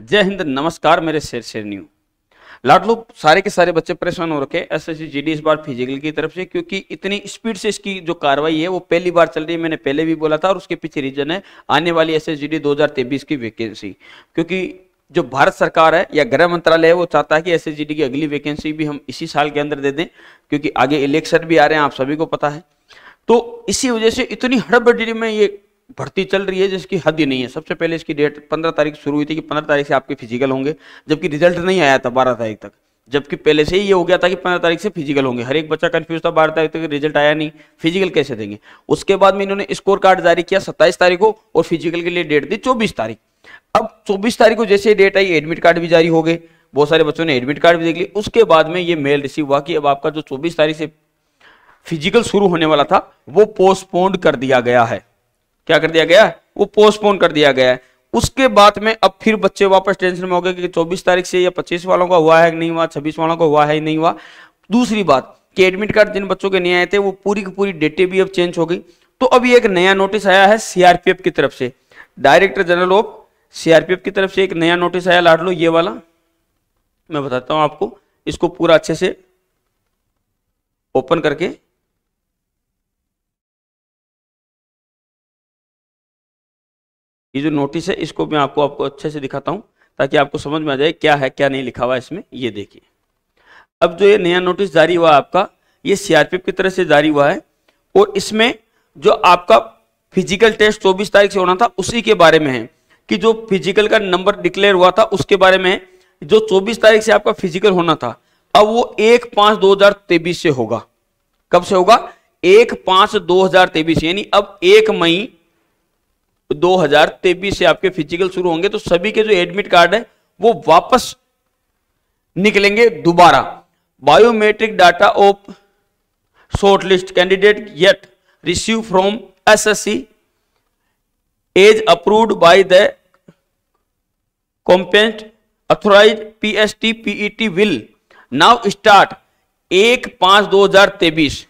जय हिंद नमस्कार मेरे शेर शेर न्यू लाडलो सारे के सारे बच्चे परेशान हो रखे एस एस जी इस बार फिजिकल की तरफ से क्योंकि इतनी स्पीड से इसकी जो कार्रवाई है वो पहली बार चल रही है मैंने पहले भी बोला था और उसके पीछे रीजन है आने वाली एस एस की वैकेंसी क्योंकि जो भारत सरकार है या गृह मंत्रालय है वो चाहता है कि एस की अगली वैकेंसी भी हम इसी साल के अंदर दे दें क्योंकि आगे इलेक्शन भी आ रहे हैं आप सभी को पता है तो इसी वजह से इतनी हड़बड़ी में ये भर्ती चल रही है जिसकी हद ही नहीं है सबसे पहले इसकी डेट पंद्रह तारीख शुरू हुई थी कि पंद्रह तारीख से आपके फिजिकल होंगे जबकि रिजल्ट नहीं आया था बारह तारीख तक जबकि पहले से ही ये हो गया था कि पंद्रह तारीख से फिजिकल होंगे हर एक बच्चा कंफ्यूज था बारह तारीख तक रिजल्ट आया नहीं फिजिकल कैसे देंगे उसके बाद में इन्होंने स्कोर कार्ड जारी किया सत्ताईस तारीख को और फिजिकल के लिए डेट दी चौबीस तारीख अब चौबीस तारीख को जैसे डेट आई एडमिट कार्ड भी जारी हो गए बहुत सारे बच्चों ने एडमिट कार्ड भी देख लिया उसके बाद में ये मेल रिसीव हुआ कि अब आपका जो चौबीस तारीख से फिजिकल शुरू होने वाला था वो पोस्टपोन्ड कर दिया गया है क्या कर दिया गया वो पोस्टपोन कर दिया गया है उसके बाद में अब फिर बच्चे वापस टेंशन में हो गए कि 24 तारीख से या 25 वालों का हुआ है नहीं हुआ 26 वालों का हुआ है नहीं हुआ दूसरी बात कि एडमिट कार्ड जिन बच्चों के नहीं आए थे वो पूरी की पूरी डेटे भी अब चेंज हो गई तो अभी एक नया नोटिस आया है सीआरपीएफ की तरफ से डायरेक्टर जनरल ऑफ सीआरपीएफ की तरफ से एक नया नोटिस आया लाड लो ये वाला मैं बताता हूं आपको इसको पूरा अच्छे से ओपन करके ये जो नोटिस है इसको मैं आपको आपको अच्छे से दिखाता हूँ ताकि आपको समझ में आ जाए क्या है क्या नहीं लिखा हुआ इसमें ये देखिए अब जो ये नया नोटिस जारी हुआ आपका ये सीआरपीएफ की तरह से जारी हुआ है और इसमें जो आपका फिजिकल टेस्ट 24 तारीख से होना था उसी के बारे में है कि जो फिजिकल का नंबर डिक्लेयर हुआ था उसके बारे में जो 24 तारीख से आपका फिजिकल होना था अब वो एक पांच दो हजार तेईस से होगा कब से होगा एक पांच दो हजार तेईस यानी अब एक मई 2023 से आपके फिजिकल शुरू होंगे तो सभी के जो एडमिट कार्ड है वो वापस निकलेंगे दोबारा biometric data of shortlist candidate yet receive from SSC as approved by the competent T PST PET will now start एक पांच दो हजार तेईस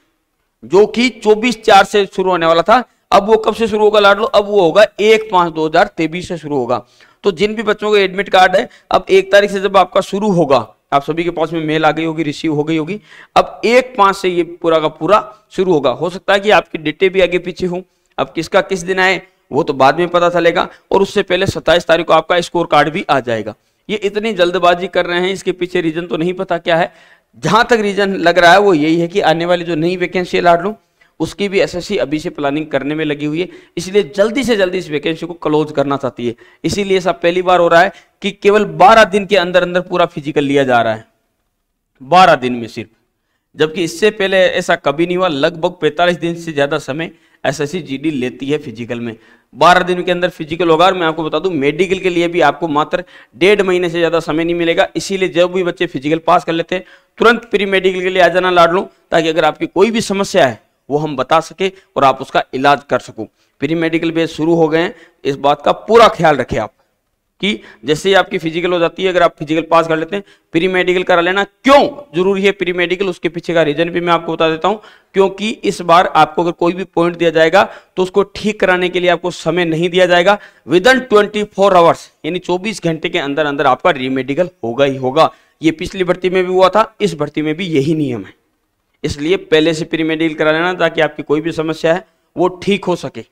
जो कि चौबीस चार से शुरू होने वाला था अब वो कब से शुरू होगा लाडलो अब वो होगा एक पांच दो हजार तेबीस से शुरू होगा तो जिन भी बच्चों का एडमिट कार्ड है अब एक तारीख से जब आपका शुरू होगा आप सभी के पास में मेल आ गई होगी रिसीव हो गई होगी अब एक पांच से ये पूरा का पूरा शुरू होगा हो सकता है कि आपकी डेटे भी आगे पीछे हों अब किसका किस दिन आए वो तो बाद में पता चलेगा और उससे पहले सत्ताईस तारीख को आपका स्कोर कार्ड भी आ जाएगा ये इतनी जल्दबाजी कर रहे हैं इसके पीछे रीजन तो नहीं पता क्या है जहां तक रीजन लग रहा है वो यही है कि आने वाली जो नई वैकेंसी लाड लू उसकी भी एसएससी अभी से प्लानिंग करने में लगी हुई है इसलिए जल्दी से जल्दी इस वैकेंसी को क्लोज करना चाहती है इसीलिए सब पहली बार हो रहा है कि केवल 12 दिन के अंदर अंदर पूरा फिजिकल लिया जा रहा है 12 दिन में सिर्फ जबकि इससे पहले ऐसा कभी नहीं हुआ लगभग पैंतालीस दिन से ज़्यादा समय एस एस लेती है फिजिकल में बारह दिन के अंदर फिजिकल होगा और मैं आपको बता दूं मेडिकल के लिए भी आपको मात्र डेढ़ महीने से ज़्यादा समय नहीं मिलेगा इसीलिए जब भी बच्चे फिजिकल पास कर लेते हैं तुरंत प्री मेडिकल के लिए आ जाना लाड लूँ ताकि अगर आपकी कोई भी समस्या है वो हम बता सके और आप उसका इलाज कर सको प्री मेडिकल बेस शुरू हो गए इस बात का पूरा ख्याल रखें आप कि जैसे ही आपकी फिजिकल हो जाती है अगर आप फिजिकल पास कर लेते हैं प्री मेडिकल करा लेना क्यों जरूरी है प्री मेडिकल उसके पीछे का रीजन भी मैं आपको बता देता हूं क्योंकि इस बार आपको अगर कोई भी पॉइंट दिया जाएगा तो उसको ठीक कराने के लिए आपको समय नहीं दिया जाएगा within twenty four hours यानी चौबीस घंटे के अंदर अंदर आपका रीमेडिकल होगा ही होगा ये पिछली भर्ती में भी हुआ था इस भर्ती में भी यही नियम है इसलिए पहले से प्री मेडिकल करा लेना ताकि आपकी कोई भी समस्या है वो ठीक हो सके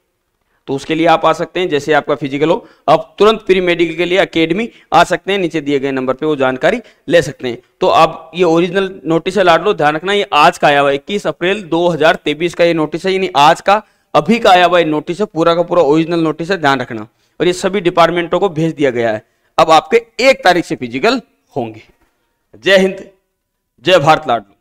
तो उसके लिए आप आ सकते हैं जैसे आपका फिजिकल हो आप तुरंत प्री मेडिकल के लिए अकेडमी आ सकते हैं नीचे दिए गए नंबर पे वो जानकारी ले सकते हैं तो आप ये ओरिजिनल नोटिस है लाट लो ध्यान रखना ये आज का आया हुआ है इक्कीस अप्रैल 2023 का ये नोटिस है यानी आज का अभी का आया हुआ नोटिस है पूरा का पूरा ओरिजिनल नोटिस है ध्यान रखना और ये सभी डिपार्टमेंटों को भेज दिया गया है अब आपके एक तारीख से फिजिकल होंगे जय हिंद जय भारत लाडलो